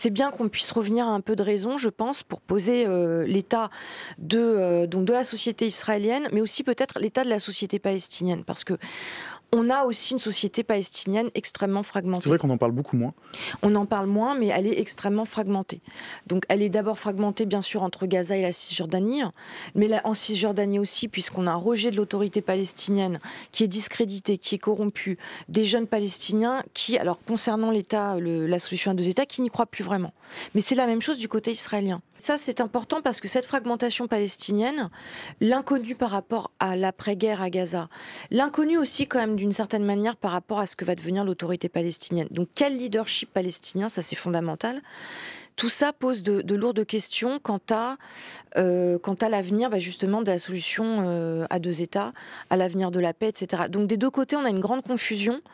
c'est bien qu'on puisse revenir à un peu de raison, je pense, pour poser euh, l'état de, euh, de la société israélienne, mais aussi peut-être l'état de la société palestinienne. Parce que, on a aussi une société palestinienne extrêmement fragmentée. C'est vrai qu'on en parle beaucoup moins. On en parle moins, mais elle est extrêmement fragmentée. Donc elle est d'abord fragmentée, bien sûr, entre Gaza et la Cisjordanie, mais en Cisjordanie aussi, puisqu'on a un rejet de l'autorité palestinienne qui est discrédité, qui est corrompu, des jeunes palestiniens qui, alors concernant l'État, la solution à deux États, qui n'y croient plus vraiment. Mais c'est la même chose du côté israélien. Ça, c'est important parce que cette fragmentation palestinienne, l'inconnu par rapport à l'après-guerre à Gaza, l'inconnu aussi quand même d'une certaine manière par rapport à ce que va devenir l'autorité palestinienne. Donc quel leadership palestinien, ça c'est fondamental tout ça pose de, lourdes questions quant à, euh, à l'avenir bah, justement de la solution euh, à deux États, à l'avenir de la paix, etc. Donc des deux côtés, on a une grande confusion